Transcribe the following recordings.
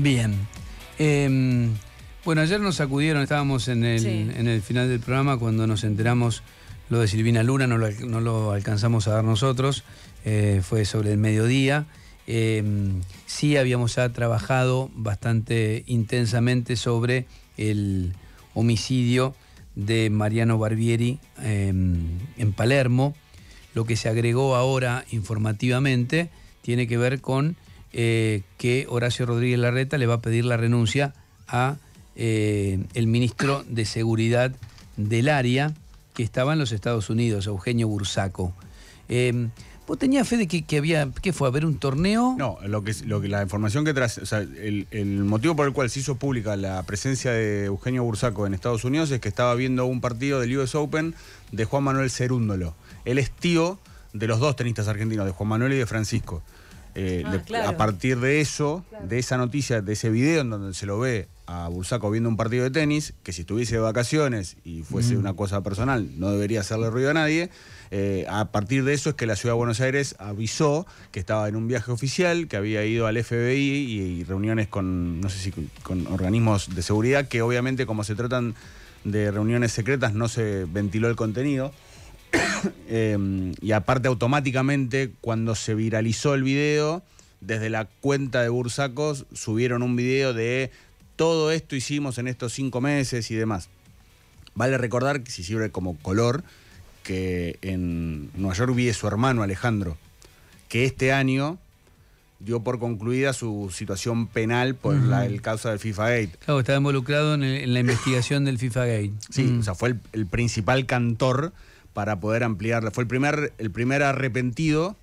Bien. Em, bueno, ayer nos acudieron, estábamos en el, final del programa cuando nos enteramos lo de Silvina Luna, no lo, alcanzamos a dar nosotros, eh, fue sobre el mediodía. Em, sí habíamos ya trabajado bastante intensamente sobre el homicidio de Mariano Barbieri em, en Palermo. Lo que se agregó ahora informativamente tiene que ver con eh, que Horacio Rodríguez Larreta le va a pedir la renuncia a eh, el ministro de Seguridad del área que estaba en los Estados Unidos, Eugenio Bursaco. Eh, ¿Vos tenías fe de que, había, qué fue, a un torneo? No, lo que, la información que el, el, motivo por el cual se hizo pública la presencia de Eugenio Bursaco en Estados Unidos es que estaba viendo un partido del US Open de Juan Manuel Cerúndolo. Él es tío de los dos tenistas argentinos, de Juan Manuel y de Francisco. Eh, ah, a partir de eso, de esa noticia, de ese video en donde se lo ve a Bursaco viendo un partido de tenis, que si estuviese de vacaciones y fuese una cosa personal, no debería hacerle ruido a nadie. Eh, a partir de eso es que la ciudad de Buenos Aires avisó que estaba en un viaje oficial, que había ido al FBI y, reuniones con, no sé si con organismos de seguridad, que obviamente como se tratan de reuniones secretas no se ventiló el contenido. Em, y aparte automáticamente cuando se viralizó el video, desde la cuenta de Bursacos subieron un video de todo esto hicimos en estos cinco meses y demás. Vale recordar que si sirve como color, que en Nueva York vi su hermano Alejandro, que este año dio por concluida su situación penal por la el causa del FIFA Gate. estaba involucrado en, la investigación del FIFA Gate. Sí, mm. o sea, fue el principal cantor para poder ampliarla. Fue el primer, el primer arrepentido.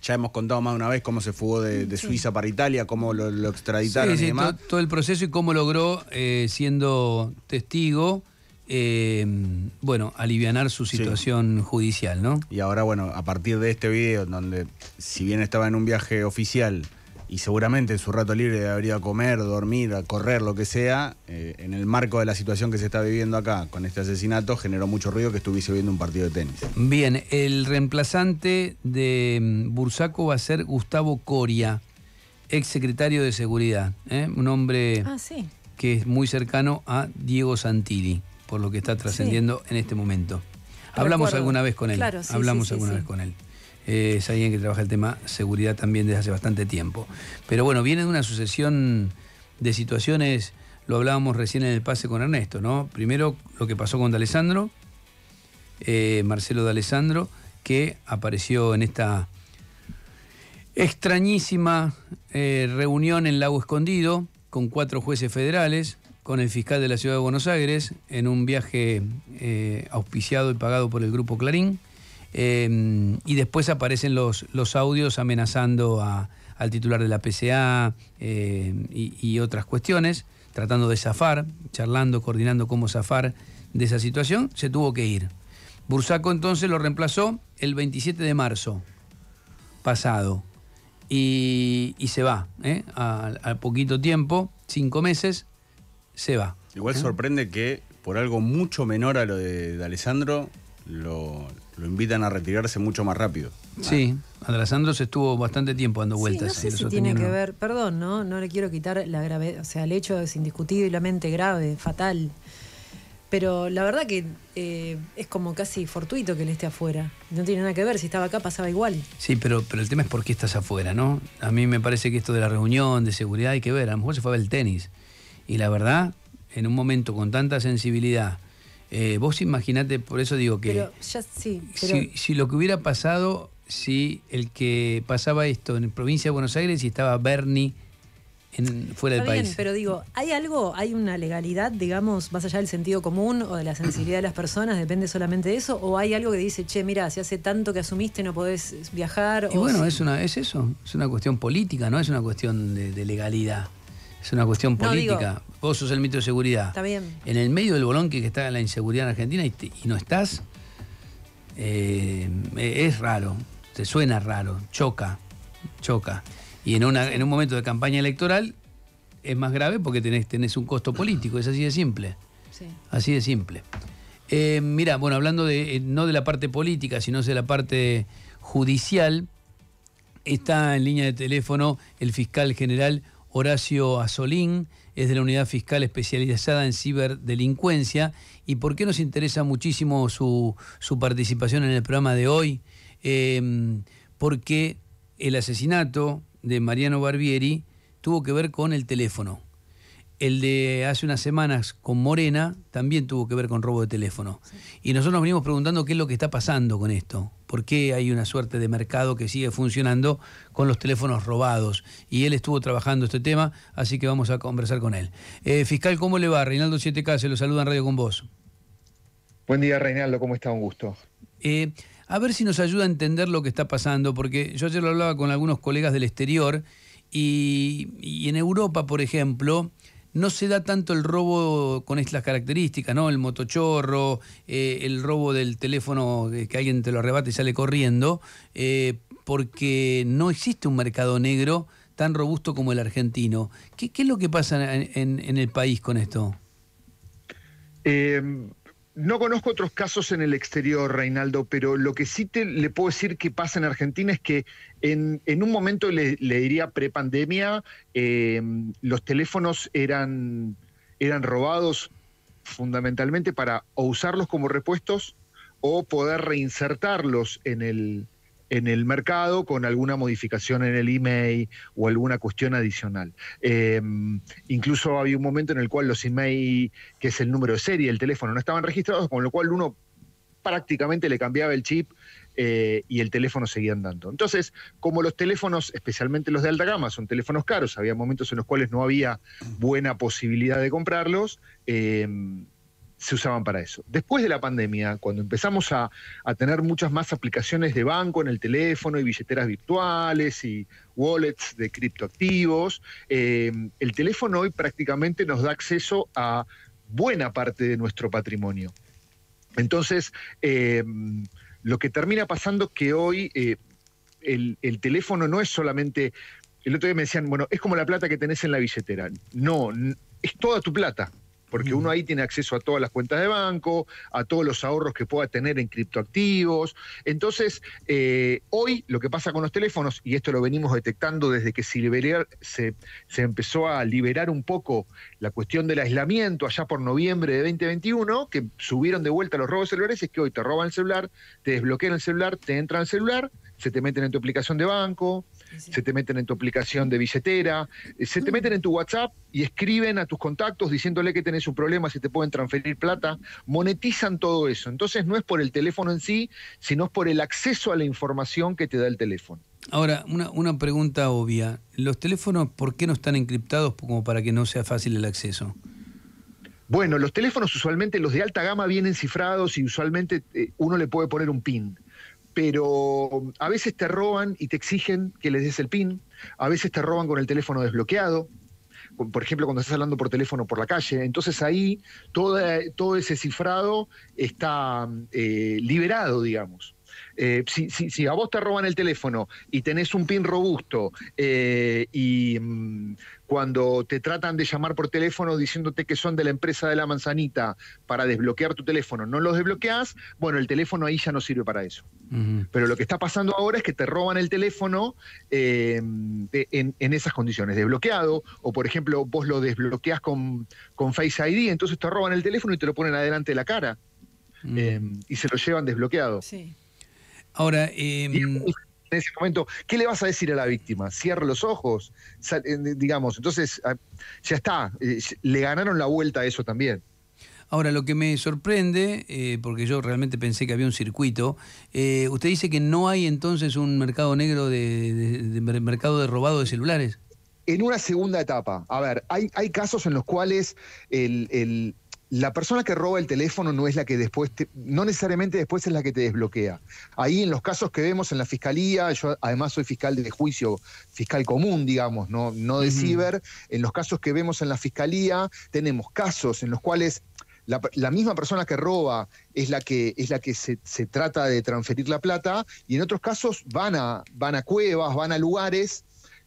Ya hemos contado más de una vez cómo se fugó de, Suiza para Italia, cómo lo, extraditaron y demás. Todo, el proceso y cómo logró, eh, siendo testigo, eh, bueno, alivianar su situación judicial, ¿no? Y ahora, bueno, a partir de este video, donde si bien estaba en un viaje oficial, y seguramente en su rato libre debería comer, dormir, a correr, lo que sea, eh, en el marco de la situación que se está viviendo acá con este asesinato, generó mucho ruido que estuviese viendo un partido de tenis. Bien, el reemplazante de mm, Bursaco va a ser Gustavo Coria, ex secretario de Seguridad, ¿eh? un hombre ah, que es muy cercano a Diego Santilli, por lo que está trascendiendo en este momento. Hablamos alguna vez con él. Claro, sí, Hablamos alguna vez con él. Eh, es alguien que trabaja el tema seguridad también desde hace bastante tiempo. Pero bueno, viene de una sucesión de situaciones, lo hablábamos recién en el pase con Ernesto, ¿no? Primero lo que pasó con D'Alessandro, eh, Marcelo D'Alessandro, que apareció en esta extrañísima eh, reunión en Lago Escondido con cuatro jueces federales, con el fiscal de la ciudad de Buenos Aires, en un viaje auspiciado y pagado por el grupo Clarín. Em, y después aparecen los, los audios amenazando al titular de la PCA em, y, otras cuestiones, tratando de zafar, charlando, coordinando cómo zafar de esa situación, se tuvo que ir. Bursaco entonces lo reemplazó el 27 de marzo pasado y, se va, ¿eh? a, poquito tiempo, cinco meses, se va. Igual ¿Eh? sorprende que por algo mucho menor a lo de Alessandro lo, lo invitan a retirarse mucho más rápido. Sí, se estuvo bastante tiempo dando vueltas. Sí, no tiene que ver, perdón, ¿no? No le quiero quitar la gravedad, o sea, el hecho es indiscutiblemente grave, fatal. Pero la verdad que eh, es como casi fortuito que él esté afuera. No tiene nada que ver, si estaba acá pasaba igual. Sí, pero, pero el tema es por qué estás afuera, ¿no? A mí me parece que esto de la reunión, de seguridad, hay que ver. A lo mejor se fue a ver el tenis. Y la verdad, en un momento con tanta sensibilidad, eh, vos imaginate, por eso digo que si, lo que hubiera pasado, si el que pasaba esto en provincia de Buenos Aires y estaba Bernie en, fuera del país. Pero digo, hay algo, hay una legalidad, digamos, más allá del sentido común o de la sensibilidad de las personas, depende solamente de eso, o hay algo que dice, che, mira, si hace tanto que asumiste no podés viajar. Y bueno, es una, es eso, es una cuestión política, no es una cuestión de legalidad. Es una cuestión política. Vos sos el mito de seguridad. Está bien. En el medio del bolón que está la inseguridad en Argentina y, no estás, eh, eh, es raro. Te suena raro. Choca. Choca. Y en, una, en un momento de campaña electoral es más grave porque tenés, tenés un costo político. Es así de simple. Sí. Así de simple. Eh, mira, bueno, hablando de, eh, no de la parte política, sino de la parte judicial, está en línea de teléfono el fiscal general Horacio Azolín, es de la Unidad Fiscal Especializada en Ciberdelincuencia. ¿Y por qué nos interesa muchísimo su, su participación en el programa de hoy? Em, porque el asesinato de Mariano Barbieri tuvo que ver con el teléfono. El de hace unas semanas con Morena también tuvo que ver con robo de teléfono. Y nosotros nos venimos preguntando qué es lo que está pasando con esto. ¿Por qué hay una suerte de mercado que sigue funcionando con los teléfonos robados? Y él estuvo trabajando este tema, así que vamos a conversar con él. Eh, fiscal, ¿cómo le va? Reinaldo 7K, se lo saluda en Radio con vos. Buen día, Reinaldo, ¿cómo está? Un gusto. Eh, a ver si nos ayuda a entender lo que está pasando, porque yo ayer lo hablaba con algunos colegas del exterior y en Europa, por ejemplo, no se da tanto el robo con estas características, ¿no? El motochorro, eh, el robo del teléfono que alguien te lo arrebata y sale corriendo, eh, porque no existe un mercado negro tan robusto como el argentino. ¿Qué, es lo que pasa en, en el país con esto? Eh, no conozco otros casos en el exterior, Reinaldo, pero lo que sí te, le puedo decir que pasa en Argentina es que en, un momento, le, diría prepandemia, em, los teléfonos eran, eran robados fundamentalmente para o usarlos como repuestos o poder reinsertarlos en el, en el mercado con alguna modificación en el email o alguna cuestión adicional. Em, incluso había un momento en el cual los email, que es el número de serie, del teléfono, no estaban registrados, con lo cual uno prácticamente le cambiaba el chip eh, y el teléfono seguía andando. Entonces, como los teléfonos, especialmente los de alta gama, son teléfonos caros, había momentos en los cuales no había buena posibilidad de comprarlos, em, se usaban para eso. Después de la pandemia, cuando empezamos a, tener muchas más aplicaciones de banco en el teléfono y billeteras virtuales y wallets de criptoactivos, em, el teléfono hoy prácticamente nos da acceso a buena parte de nuestro patrimonio. Entonces, em, lo que termina pasando es que hoy eh, el, el teléfono no es solamente... El otro día me decían, bueno, es como la plata que tenés en la billetera. No, es toda tu plata porque uno ahí tiene acceso a todas las cuentas de banco, a todos los ahorros que pueda tener en criptoactivos. Entonces, eh, hoy lo que pasa con los teléfonos, y esto lo venimos detectando desde que se, se, se empezó a liberar un poco la cuestión del aislamiento allá por noviembre de 2021, que subieron de vuelta los robos celulares, es que hoy te roban el celular, te desbloquean el celular, te entran al celular, se te meten en tu aplicación de banco, se te meten en tu aplicación de billetera, eh, se te meten en tu WhatsApp y escriben a tus contactos diciéndole que tenés un problema, si te pueden transferir plata, monetizan todo eso. Entonces no es por el teléfono en sí, sino es por el acceso a la información que te da el teléfono. Ahora, una, pregunta obvia. ¿Los teléfonos por qué no están encriptados como para que no sea fácil el acceso? Bueno, los teléfonos usualmente, los de alta gama, vienen cifrados y usualmente eh, uno le puede poner un PIN pero um, a veces te roban y te exigen que les des el PIN, a veces te roban con el teléfono desbloqueado, por ejemplo, cuando estás hablando por teléfono por la calle. Entonces ahí todo, ese cifrado está um, eh, liberado, digamos. Eh, si, a vos te roban el teléfono y tenés un pin robusto eh, y mm, cuando te tratan de llamar por teléfono diciéndote que son de la empresa de la manzanita para desbloquear tu teléfono, no los desbloqueás, bueno, el teléfono ahí ya no sirve para eso. Pero lo que está pasando ahora es que te roban el teléfono em, en, esas condiciones, desbloqueado, o por ejemplo vos lo desbloqueás con, Face ID, entonces te roban el teléfono y te lo ponen adelante de la cara. Em, y se lo llevan desbloqueado. Sí. Ahora. Em, en ese momento, ¿qué le vas a decir a la víctima? Cierra los ojos, eh, digamos. Entonces, ah, ya está, eh, le ganaron la vuelta a eso también. Ahora, lo que me sorprende, eh, porque yo realmente pensé que había un circuito, usted dice que no hay entonces un mercado negro de, mercado de robado de celulares. En una segunda etapa, a ver, hay, hay casos en los cuales el la persona que roba el teléfono no es la que después, no necesariamente después es la que te desbloquea. Ahí en los casos que vemos en la fiscalía, yo además soy fiscal de juicio, fiscal común, digamos, no, no de ciber, en los casos que vemos en la fiscalía tenemos casos en los cuales la, misma persona que roba es la que, es la que se, trata de transferir la plata, y en otros casos van a, van a cuevas, van a lugares.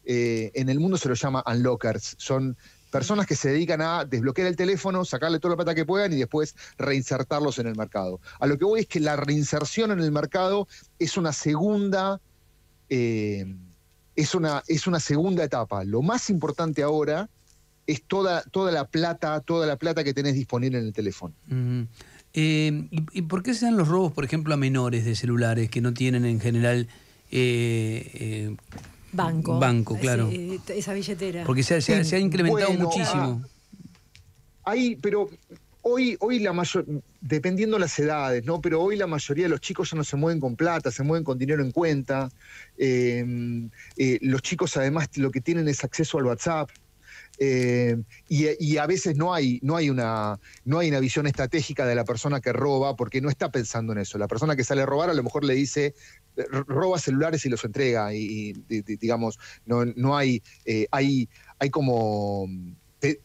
Eh, en el mundo se los llama unlockers, son personas que se dedican a desbloquear el teléfono, sacarle toda la plata que puedan y después reinsertarlos en el mercado. A lo que voy es que la reinserción en el mercado es una segunda, eh, es una, es una segunda etapa. Lo más importante ahora es toda, toda la plata, toda la plata que tenés disponible en el teléfono. Eh, ¿y, por qué se dan los robos, por ejemplo, a menores de celulares que no tienen en general eh, Banco. Banco, claro. esa billetera. Porque se, ha incrementado muchísimo. Ah, ahí, pero hoy, hoy la mayor, dependiendo las edades, ¿no? Pero hoy la mayoría de los chicos ya no se mueven con plata, se mueven con dinero en cuenta. Eh, eh, los chicos además lo que tienen es acceso al WhatsApp. Eh, y, a veces no hay, no, hay una, no hay una visión estratégica de la persona que roba porque no está pensando en eso. La persona que sale a robar a lo mejor le dice roba celulares y los entrega y, digamos, no, hay, eh, hay, hay como...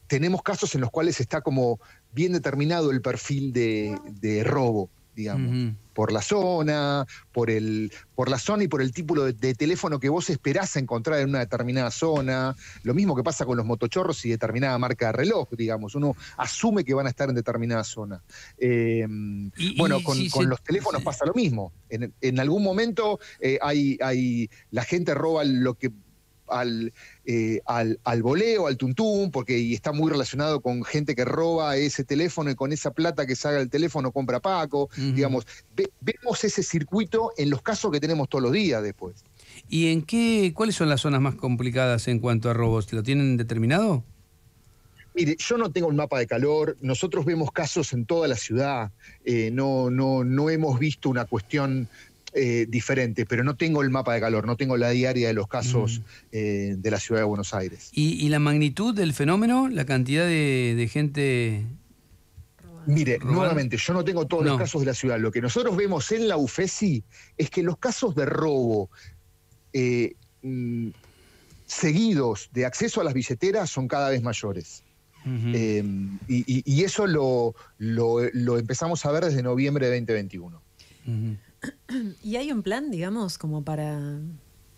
tenemos casos en los cuales está como bien determinado el perfil de robo digamos, por la zona, por, el, por la zona y por el tipo de, teléfono que vos esperás encontrar en una determinada zona. Lo mismo que pasa con los motochorros y determinada marca de reloj, digamos, uno asume que van a estar en determinada zona. Em, bueno, con, los teléfonos pasa lo mismo. En, algún momento eh, hay, hay, la gente roba lo que eh, al, al, al, voleo, al tuntún, porque y está muy relacionado con gente que roba ese teléfono y con esa plata que salga el teléfono compra Paco. Digamos, vemos ese circuito en los casos que tenemos todos los días después. ¿Y en qué, cuáles son las zonas más complicadas en cuanto a robos? ¿Lo tienen determinado? Mire, yo no tengo un mapa de calor, nosotros vemos casos en toda la ciudad, eh, no, no, no hemos visto una cuestión eh, diferente, pero no tengo el mapa de calor, no tengo la diaria de los casos mm. eh, de la ciudad de Buenos Aires. ¿Y, la magnitud del fenómeno? ¿La cantidad de, gente Mire, nuevamente, yo no tengo todos los casos de la ciudad. Lo que nosotros vemos en la UFESI es que los casos de robo eh, mm, seguidos de acceso a las billeteras son cada vez mayores. y, eso lo, empezamos a ver desde noviembre de 2021. ¿Y hay un plan, digamos, como para...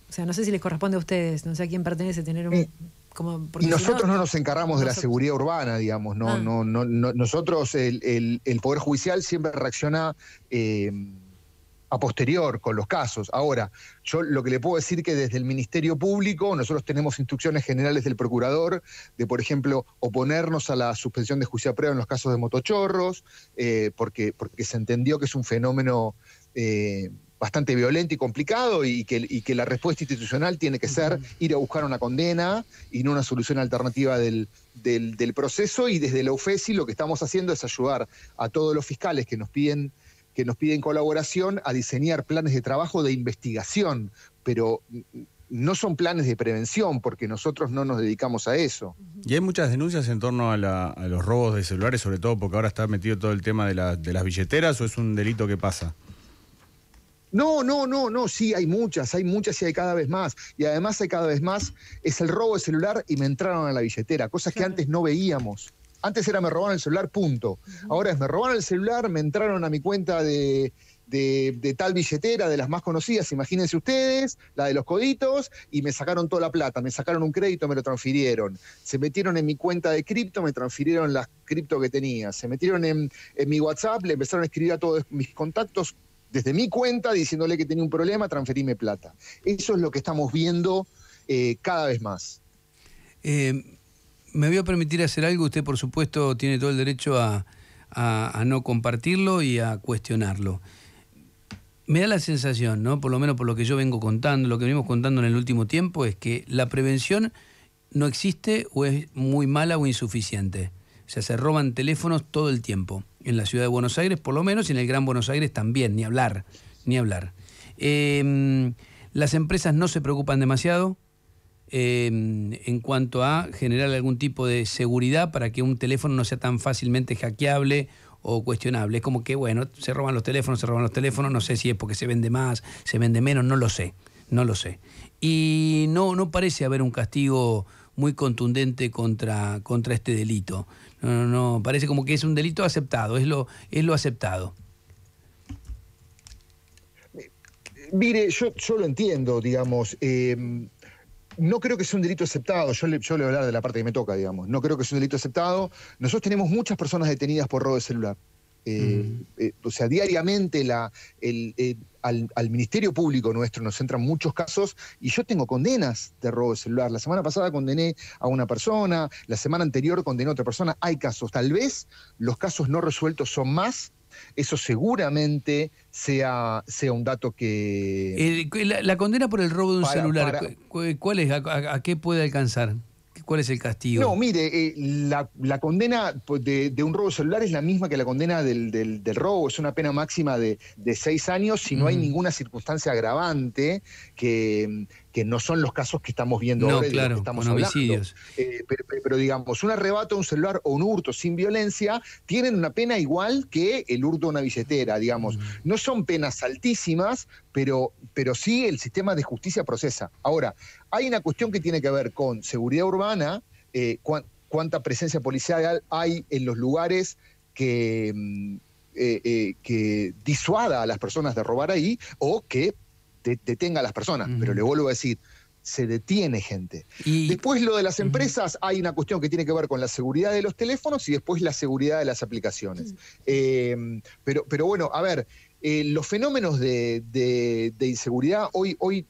O sea, no sé si les corresponde a ustedes, no sé a quién pertenece tener un... Eh, y nosotros no, nos encargamos de la seguridad urbana, digamos, no, ah. no, nosotros el, Poder Judicial siempre reacciona em, a posterior con los casos. Ahora, yo lo que le puedo decir que desde el Ministerio Público nosotros tenemos instrucciones generales del procurador de, por ejemplo, oponernos a la suspensión de juicio a prueba en los casos de motochorros, eh, porque, porque se entendió que es un fenómeno eh, bastante violento y complicado y que, la respuesta institucional tiene que ser ir a buscar una condena y no una solución alternativa del, proceso. Y desde la UFESI lo que estamos haciendo es ayudar a todos los fiscales que nos piden que nos piden colaboración a diseñar planes de trabajo de investigación, pero no son planes de prevención porque nosotros no nos dedicamos a eso. Y hay muchas denuncias en torno a, los robos de celulares, sobre todo porque ahora está metido todo el tema de, de las billeteras o es un delito que pasa. No, no, no, no, sí, hay muchas, hay muchas y hay cada vez más. Y además hay cada vez más, es el robo de celular y me entraron a la billetera, cosas que antes no veíamos. Antes era me robaron el celular, punto. Ahora es me robaron el celular, me entraron a mi cuenta de, tal billetera, de las más conocidas, imagínense ustedes, la de los coditos, y me sacaron toda la plata, me sacaron un crédito, me lo transfirieron. Se metieron en mi cuenta de cripto, me transfirieron las cripto que tenía. Se metieron en, en mi WhatsApp, le empezaron a escribir a todos mis contactos desde mi cuenta diciéndole que tenía un problema, transferirme plata. Eso es lo que estamos viendo eh, cada vez más. Eh, me voy a permitir hacer algo, usted por supuesto tiene todo el derecho a, no compartirlo y a cuestionarlo. Me da la sensación, Por lo menos por lo que yo vengo contando, lo que venimos contando en el último tiempo, es que la prevención no existe o es muy mala o insuficiente. O sea, se roban teléfonos todo el tiempo. En la ciudad de Buenos Aires, por lo menos, y en el Gran Buenos Aires también, ni hablar, ni hablar. Em, las empresas no se preocupan demasiado em, en cuanto a generar algún tipo de seguridad para que un teléfono no sea tan fácilmente hackeable o cuestionable. Es como que, bueno, se roban los teléfonos, se roban los teléfonos, no sé si es porque se vende más, se vende menos, no lo sé, no lo sé. Y no, no parece haber un castigo muy contundente contra, contra este delito no, no, parece como que es un delito aceptado, es lo, es lo aceptado. Mire, yo, yo lo entiendo, digamos. Eh, no creo que sea un delito aceptado. Yo le, yo le voy a hablar de la parte que me toca, digamos. No creo que sea un delito aceptado. Nosotros tenemos muchas personas detenidas por robo de celular. Eh, mm. eh, o sea, diariamente eh, al, Ministerio Público nuestro nos entran muchos casos y yo tengo condenas de robo de celular. La semana pasada condené a una persona, la semana anterior condené a otra persona. Hay casos. Tal vez los casos no resueltos son más. Eso seguramente sea, sea un dato que... La, condena por el robo de un celular, ¿cuál es? a qué puede alcanzar? ¿Cuál es el castigo? No, mire, eh, la, condena de, un robo celular es la misma que la condena del, robo, es una pena máxima de, seis años si no hay mm. ninguna circunstancia agravante que, que no son los casos que estamos viendo no, claro, estamos eh, pero, digamos, un arrebato a un celular o un hurto sin violencia tienen una pena igual que el hurto de una billetera, digamos. Mm. No son penas altísimas, pero, pero sí el sistema de justicia procesa. Ahora, hay una cuestión que tiene que ver con seguridad urbana, eh, cuánta presencia policial hay en los lugares mm, eh, eh, que, disuada a las personas de robar ahí o que detenga a las personas. Pero le vuelvo a decir, se detiene gente. Después lo de las empresas, hay una cuestión que tiene que ver con la seguridad de los teléfonos y después la seguridad de las aplicaciones. Em, pero, bueno, a ver, los fenómenos de, inseguridad hoy, hoy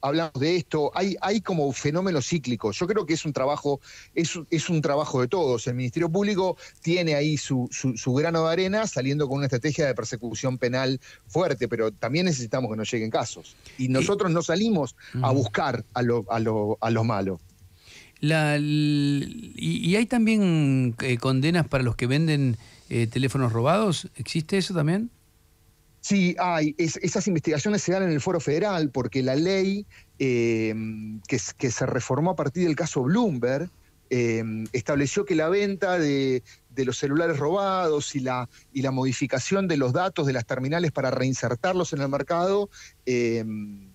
hablamos de esto, hay, hay como fenómenos cíclicos. Yo creo que es un trabajo, es, es un trabajo de todos. El Ministerio Público tiene ahí su, su, grano de arena saliendo con una estrategia de persecución penal fuerte, pero también necesitamos que nos lleguen casos. Y eh, nosotros no salimos a buscar a a lo, a malos. y, hay también eh, condenas para los que venden eh, teléfonos robados? ¿Existe eso también? Sí, hay. esas investigaciones se dan en el Foro Federal porque la ley em, que, se reformó a partir del caso Bloomberg em, estableció que la venta de, los celulares robados y la, y la, modificación de los datos de las terminales para reinsertarlos en el mercado em,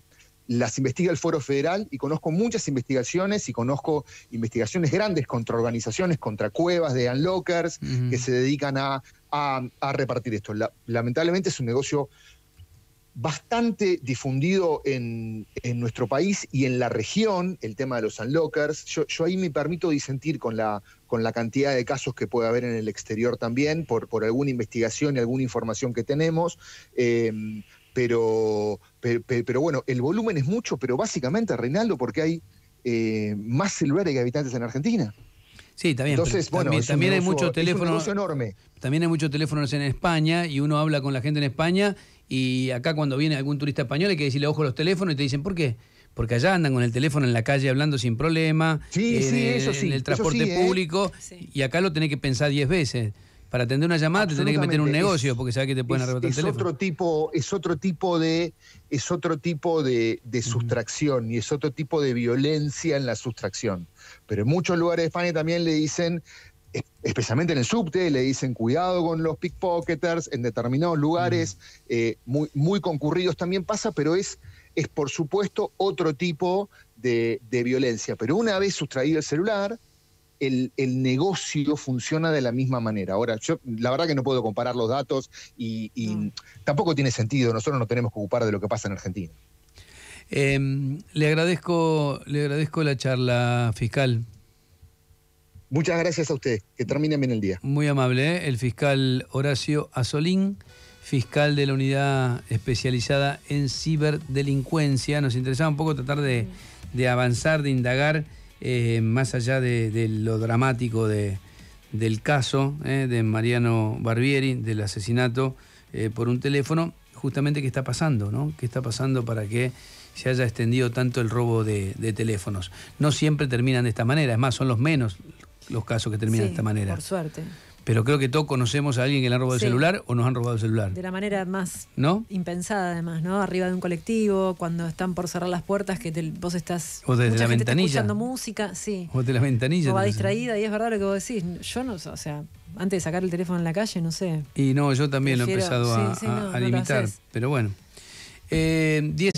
las investiga el Foro Federal y conozco muchas investigaciones y conozco investigaciones grandes contra organizaciones, contra cuevas de unlockers que se dedican a a, repartir esto. lamentablemente es un negocio bastante difundido en, nuestro país y en la región, el tema de los unlockers. Yo, ahí me permito disentir con la, con la cantidad de casos que puede haber en el exterior también, por, alguna investigación y alguna información que tenemos. Em, pero, pero, bueno, el volumen es mucho, pero básicamente, Reinaldo, porque hay eh, más celulares que habitantes en Argentina. Sí, Entonces, bueno, también, hay muchos teléfonos. También hay muchos teléfonos en España y uno habla con la gente en España y acá cuando viene algún turista español hay que decirle ojo los teléfonos y te dicen ¿por qué? Porque allá andan con el teléfono en la calle hablando sin problema, en, eso el transporte ¿eh? público y acá lo tenés que pensar 10 veces para atender una llamada te tenés que meter un negocio porque sabes que te pueden arrebatar es, el teléfono. Otro tipo, es otro tipo de, es otro tipo de, de sustracción y es otro tipo de violencia en la sustracción. Pero en muchos lugares de España también le dicen especialmente en el subte, le dicen cuidado con los pickpocketers en determinados lugares eh, muy, muy concurridos también pasa, pero es, es por supuesto otro tipo de, de violencia. Pero una vez sustraído el celular, el, negocio funciona de la misma manera. Ahora, yo la verdad que no puedo comparar los datos y, tampoco tiene sentido, nosotros nos tenemos que ocupar de lo que pasa en Argentina. Em, le, agradezco, le agradezco la charla, fiscal. Muchas gracias a usted, que termine bien el día. Muy amable, ¿eh? el fiscal Horacio Azolín fiscal de la unidad especializada en ciberdelincuencia. Nos interesaba un poco tratar de, de avanzar, de indagar eh, más allá de, lo dramático del caso eh, de Mariano Barbieri, del asesinato eh, por un teléfono, justamente qué está pasando, ¿no? ¿Qué está pasando para que se haya extendido tanto el robo de, teléfonos? No siempre terminan de esta manera, es más, son los menos los casos que terminan de esta manera. Por suerte pero creo que todos conocemos a alguien que le han robado el celular o nos han robado el celular. De la manera más impensada, además, ¿no? Arriba de un colectivo, cuando están por cerrar las puertas, que vos estás. O desde la escuchando música, sí. O desde la ventanilla. O va distraída, y es verdad lo que vos decís. Yo no, o sea, antes de sacar el teléfono en la calle, no sé. Y no, yo también lo he empezado a, limitar, pero bueno. Eh,